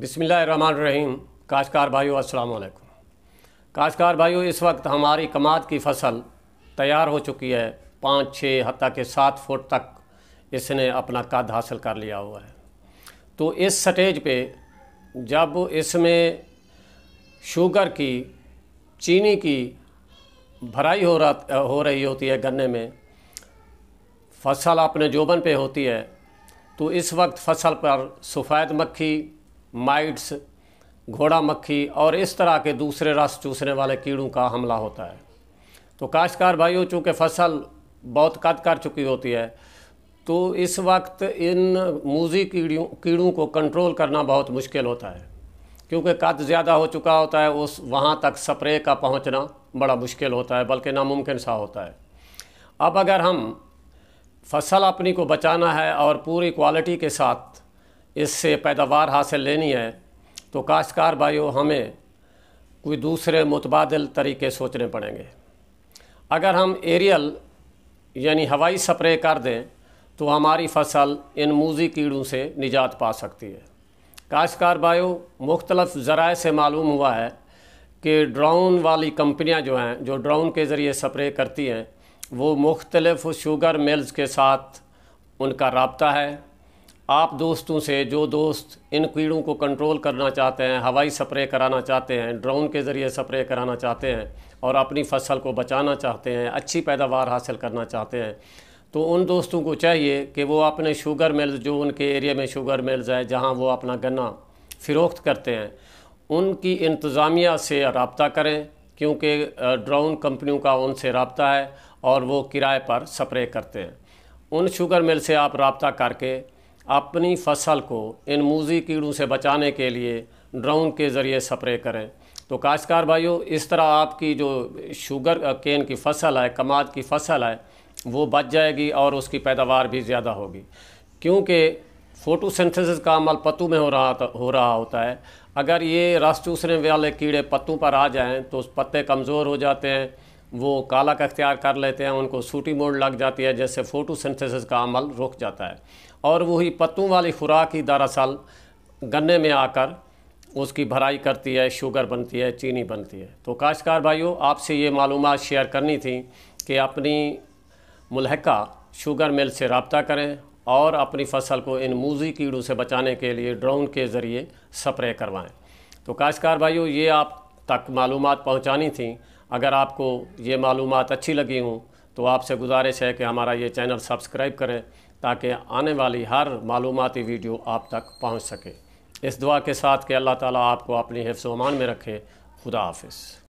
बिसमीम काशकार भाइयों अस्सलाम वालेकुम काशकार भाइयों इस वक्त हमारी कमाद की फसल तैयार हो चुकी है पाँच छः हती के सात फुट तक इसने अपना कद हासिल कर लिया हुआ है तो इस स्टेज पे जब इसमें शुगर की चीनी की भराई हो रहा हो रही होती है गन्ने में फसल अपने जोबन पे होती है तो इस वक्त फसल पर सफ़ेद मक्खी माइट्स घोड़ा मक्खी और इस तरह के दूसरे रस चूसने वाले कीड़ों का हमला होता है तो काश्तकार भाइयों चूँकि फसल बहुत कद कर चुकी होती है तो इस वक्त इन मूजी कीड़ियों कीड़ों को कंट्रोल करना बहुत मुश्किल होता है क्योंकि कद ज़्यादा हो चुका होता है उस वहाँ तक स्प्रे का पहुँचना बड़ा मुश्किल होता है बल्कि नामुमकिन सा होता है अब अगर हम फसल अपनी को बचाना है और पूरी क्वालिटी के साथ इससे पैदावार हासिल लेनी है तो काश्तकार भाइयों हमें कोई दूसरे मुतबादल तरीके सोचने पड़ेंगे अगर हम एरियल यानी हवाई स्प्रे कर दें तो हमारी फसल इन मूजी कीड़ों से निजात पा सकती है काश्तकार बायो मुख्तलफ ज़राए से मालूम हुआ है कि ड्राउन वाली कंपनियां जो हैं जो ड्राउन के ज़रिए स्प्रे करती हैं वो मुख्तलफ शुगर मिल्स के साथ उनका रबता है आप दोस्तों से जो दोस्त इन कीड़ों को कंट्रोल करना चाहते हैं हवाई स्प्रे कराना चाहते हैं ड्रोन के ज़रिए स्प्रे कराना चाहते हैं और अपनी फसल को बचाना चाहते हैं अच्छी पैदावार हासिल करना चाहते हैं तो उन दोस्तों को चाहिए कि वो अपने शुगर मिल्स जो उनके एरिया में शुगर मिल्स है जहाँ वो अपना गन्ना फ़रोख्त करते हैं उनकी इंतज़ामिया से रबता करें क्योंकि ड्रोन कंपनियों का उनसे रबता है और वो किराए पर स्प्रे करते हैं उन शुगर मिल से आप रबता करके अपनी फसल को इन मूजी कीड़ों से बचाने के लिए ड्रोन के ज़रिए स्प्रे करें तो काश्तकार भाइयों इस तरह आपकी जो शुगर केन की फसल है कमाद की फसल है वो बच जाएगी और उसकी पैदावार भी ज़्यादा होगी क्योंकि फोटोसिंथेसिस का अमल पत्तों में हो रहा हो रहा होता है अगर ये रस चूसने वाले कीड़े पत्तों पर आ जाएं तो पत्ते कमज़ोर हो जाते हैं वो काला का अख्तियार कर लेते हैं उनको सूटी मोड़ लग जाती है जैसे फोटोसिंथेसिस का अमल रुक जाता है और वही पत्तों वाली खुराक ही दरअसल गन्ने में आकर उसकी भराई करती है शुगर बनती है चीनी बनती है तो काश्तकार भाइयों आपसे ये मालूम शेयर करनी थी कि अपनी मुलहका शुगर मिल से रबता करें और अपनी फसल को इन मूजी कीड़ों से बचाने के लिए ड्रोन के ज़रिए स्प्रे करवाएं तो काश्तकार भाइयों ये आप तक मालूम पहुँचानी थी अगर आपको ये मालूम अच्छी लगी हों तो आपसे गुजारिश है कि हमारा ये चैनल सब्सक्राइब करें ताकि आने वाली हर मालूमती वीडियो आप तक पहुँच सके इस दुआ के साथ कि अल्लाह ताली आपको अपनी हिफ्स अमान में रखे खुदा हाफ